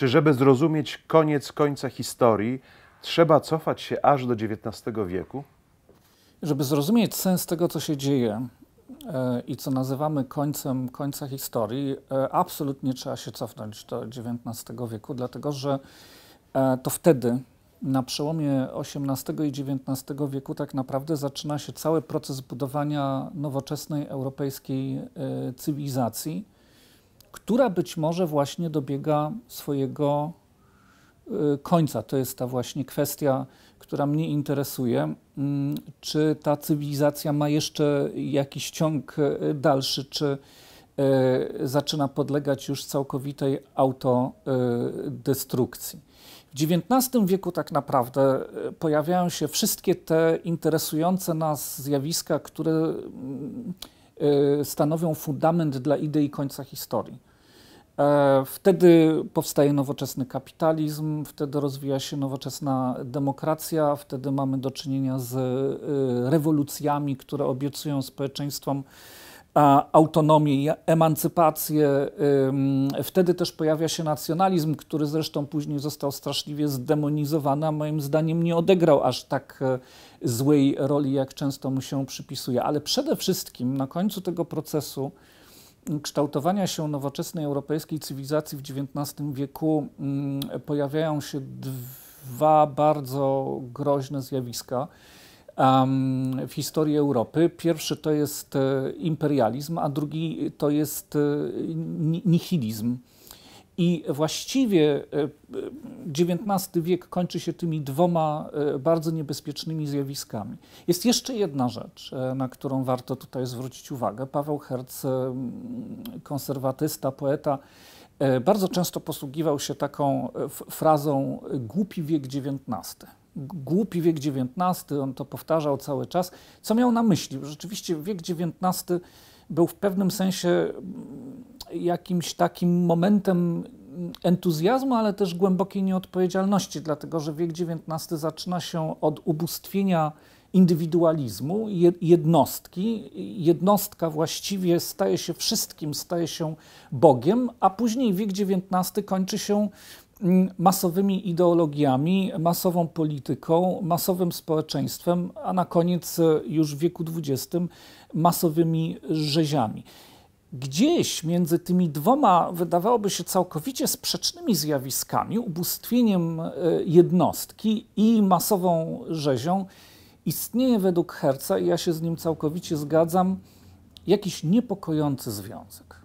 Czy żeby zrozumieć koniec końca historii, trzeba cofać się aż do XIX wieku? Żeby zrozumieć sens tego, co się dzieje e, i co nazywamy końcem końca historii, e, absolutnie trzeba się cofnąć do XIX wieku, dlatego że e, to wtedy, na przełomie XVIII i XIX wieku, tak naprawdę zaczyna się cały proces budowania nowoczesnej europejskiej cywilizacji która być może właśnie dobiega swojego y, końca. To jest ta właśnie kwestia, która mnie interesuje. Mm, czy ta cywilizacja ma jeszcze jakiś ciąg y, dalszy, czy y, zaczyna podlegać już całkowitej autodestrukcji? W XIX wieku tak naprawdę pojawiają się wszystkie te interesujące nas zjawiska, które mm, stanowią fundament dla idei końca historii. E, wtedy powstaje nowoczesny kapitalizm, wtedy rozwija się nowoczesna demokracja, wtedy mamy do czynienia z e, rewolucjami, które obiecują społeczeństwom e, autonomię i emancypację. Wtedy też pojawia się nacjonalizm, który zresztą później został straszliwie zdemonizowany, a moim zdaniem nie odegrał aż tak złej roli, jak często mu się przypisuje. Ale przede wszystkim na końcu tego procesu kształtowania się nowoczesnej europejskiej cywilizacji w XIX wieku mm, pojawiają się dwa bardzo groźne zjawiska w historii Europy. Pierwszy to jest e, imperializm, a drugi to jest e, nihilizm. I właściwie e, XIX wiek kończy się tymi dwoma e, bardzo niebezpiecznymi zjawiskami. Jest jeszcze jedna rzecz, e, na którą warto tutaj zwrócić uwagę. Paweł Herc, e, konserwatysta, poeta, bardzo często posługiwał się taką frazą głupi wiek XIX. Głupi wiek XIX, on to powtarzał cały czas. Co miał na myśli? Rzeczywiście wiek XIX był w pewnym sensie jakimś takim momentem entuzjazmu, ale też głębokiej nieodpowiedzialności, dlatego że wiek XIX zaczyna się od ubóstwienia indywidualizmu, jednostki. Jednostka właściwie staje się wszystkim, staje się Bogiem, a później wiek XIX kończy się mm, masowymi ideologiami, masową polityką, masowym społeczeństwem, a na koniec e, już w wieku XX masowymi rzeziami. Gdzieś między tymi dwoma, wydawałoby się całkowicie sprzecznymi zjawiskami, ubóstwieniem e, jednostki i masową rzezią, istnieje według Herca, i ja się z nim całkowicie zgadzam, jakiś niepokojący związek.